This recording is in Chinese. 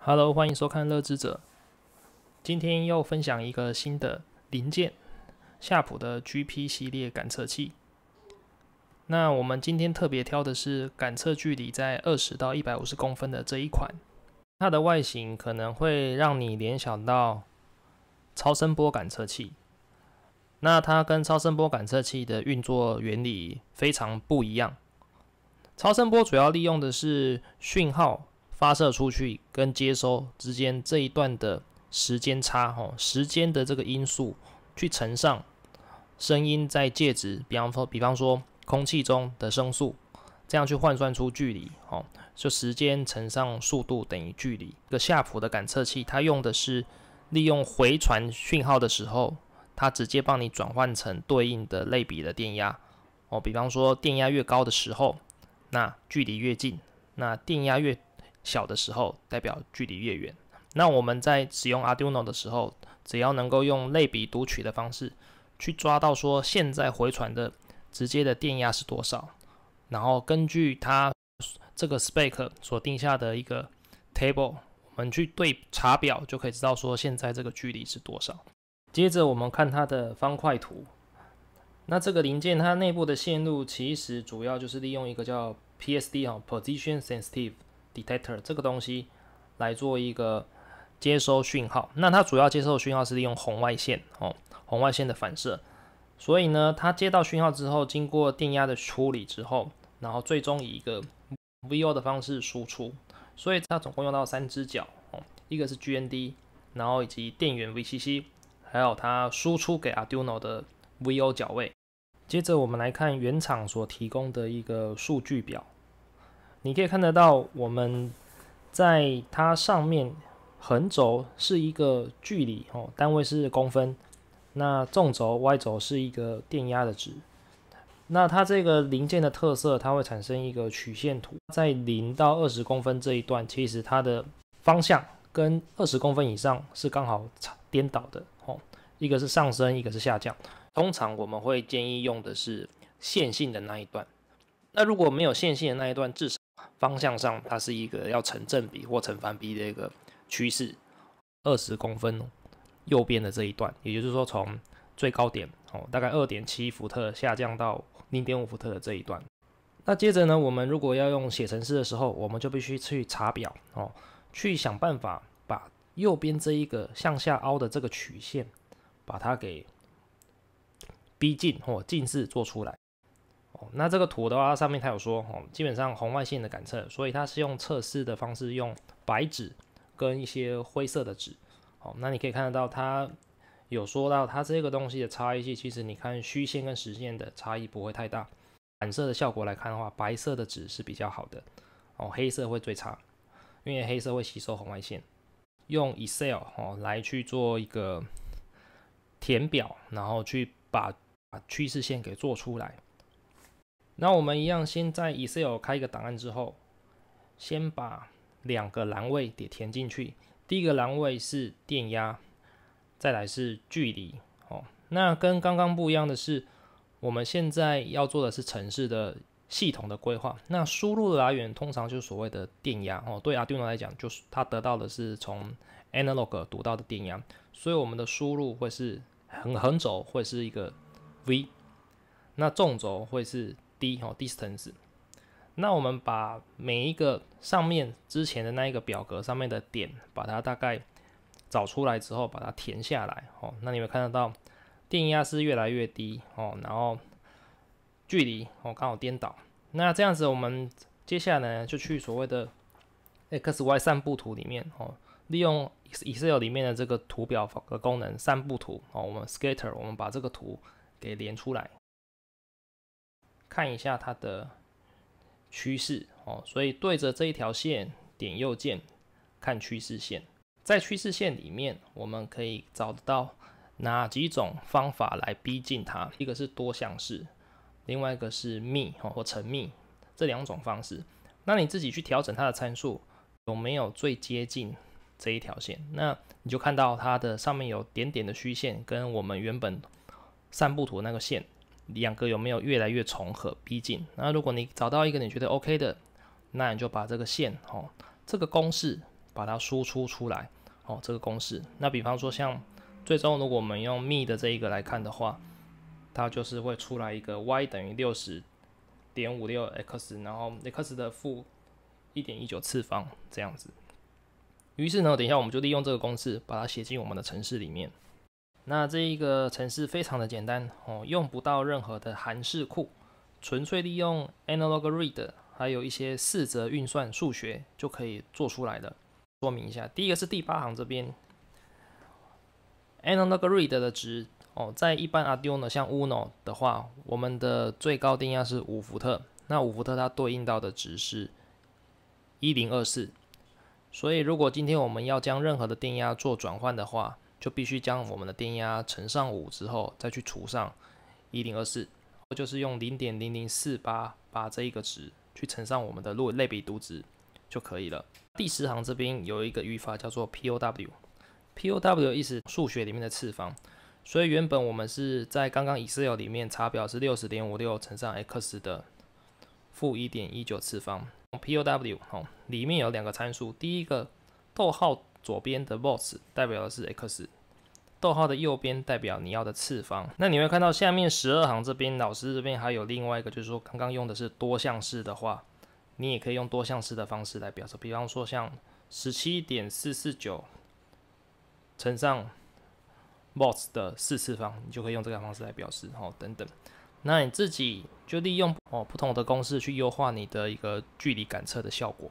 Hello，欢迎收看《乐之者》。今天又分享一个新的零件——夏普的 GP 系列感测器。那我们今天特别挑的是感测距离在二十到一百五十公分的这一款。它的外形可能会让你联想到超声波感测器。那它跟超声波感测器的运作原理非常不一样。超声波主要利用的是讯号发射出去跟接收之间这一段的时间差，哦，时间的这个因素去乘上声音在介质，比方说，比方说空气中的声速，这样去换算出距离，哦，就时间乘上速度等于距离。个下普的感测器，它用的是利用回传讯号的时候，它直接帮你转换成对应的类比的电压，哦，比方说电压越高的时候。那距离越近，那电压越小的时候，代表距离越远。那我们在使用 Arduino 的时候，只要能够用类比读取的方式，去抓到说现在回传的直接的电压是多少，然后根据它这个 s p e c k 所定下的一个 Table，我们去对查表就可以知道说现在这个距离是多少。接着我们看它的方块图，那这个零件它内部的线路其实主要就是利用一个叫。P.S.D. 哈，position sensitive detector 这个东西来做一个接收讯号。那它主要接收讯号是利用红外线哦，红外线的反射。所以呢，它接到讯号之后，经过电压的处理之后，然后最终以一个 V.O. 的方式输出。所以它总共用到三只脚哦，一个是 G.N.D.，然后以及电源 V.C.C.，还有它输出给 Arduino 的 V.O. 脚位。接着我们来看原厂所提供的一个数据表，你可以看得到，我们在它上面，横轴是一个距离哦，单位是公分，那纵轴 Y 轴是一个电压的值，那它这个零件的特色，它会产生一个曲线图，在零到二十公分这一段，其实它的方向跟二十公分以上是刚好颠倒的哦，一个是上升，一个是下降。通常我们会建议用的是线性的那一段。那如果没有线性的那一段，至少方向上它是一个要成正比或成反比的一个趋势。二十公分右边的这一段，也就是说从最高点哦，大概二点七伏特下降到零点五伏特的这一段。那接着呢，我们如果要用写程式的时候，我们就必须去查表哦，去想办法把右边这一个向下凹的这个曲线，把它给。逼近或近似做出来。哦，那这个图的话，上面它有说哦，基本上红外线的感测，所以它是用测试的方式，用白纸跟一些灰色的纸。哦，那你可以看得到，它有说到它这个东西的差异，性，其实你看虚线跟实线的差异不会太大。反射的效果来看的话，白色的纸是比较好的。哦，黑色会最差，因为黑色会吸收红外线。用 Excel 哦来去做一个填表，然后去把把趋势线给做出来。那我们一样，先在 Excel 开一个档案之后，先把两个栏位给填进去。第一个栏位是电压，再来是距离。哦，那跟刚刚不一样的是，我们现在要做的是城市的系统的规划。那输入的来源通常就是所谓的电压哦，对 Arduino 来讲，就是它得到的是从 Analog 读到的电压，所以我们的输入会是横横轴会是一个。v，那纵轴会是 d 哦，distance。那我们把每一个上面之前的那一个表格上面的点，把它大概找出来之后，把它填下来哦。那你会看得到，电压是越来越低哦，然后距离哦刚好颠倒。那这样子，我们接下来呢就去所谓的 x y 散布图里面哦，利用 Excel 里面的这个图表的功能，散布图哦，我们 scatter，我们把这个图。给连出来，看一下它的趋势哦。所以对着这一条线点右键看趋势线，在趋势线里面，我们可以找得到哪几种方法来逼近它。一个是多项式，另外一个是幂哦或乘幂这两种方式。那你自己去调整它的参数，有没有最接近这一条线？那你就看到它的上面有点点的虚线，跟我们原本。散布图那个线，两个有没有越来越重合、逼近？那如果你找到一个你觉得 OK 的，那你就把这个线哦，这个公式把它输出出来哦，这个公式。那比方说像最终如果我们用幂的这一个来看的话，它就是会出来一个 y 等于六十点五六 x，然后 x 的负一点一九次方这样子。于是呢，等一下我们就利用这个公式把它写进我们的程式里面。那这一个程式非常的简单哦，用不到任何的函式库，纯粹利用 analog read 还有一些四则运算数学就可以做出来的。说明一下，第一个是第八行这边 analog read 的值哦，在一般 Arduino 像 Uno 的话，我们的最高电压是五伏特，那五伏特它对应到的值是一零二四，所以如果今天我们要将任何的电压做转换的话，就必须将我们的电压乘上五之后，再去除上一零二四，就是用零点零零四八把这一个值去乘上我们的路类比读值就可以了。第十行这边有一个语法叫做 pow，pow 意思数学里面的次方，所以原本我们是在刚刚 Excel 里面查表是六十点五六乘上 x 的负一点一九次方，pow 哦里面有两个参数，第一个逗号。左边的 b o s s 代表的是 x，逗号的右边代表你要的次方。那你会看到下面十二行这边，老师这边还有另外一个，就是说刚刚用的是多项式的话，你也可以用多项式的方式来表示，比方说像十七点四四九乘上 b o s s 的四次方，你就可以用这个方式来表示。哦，等等，那你自己就利用哦不同的公式去优化你的一个距离感测的效果。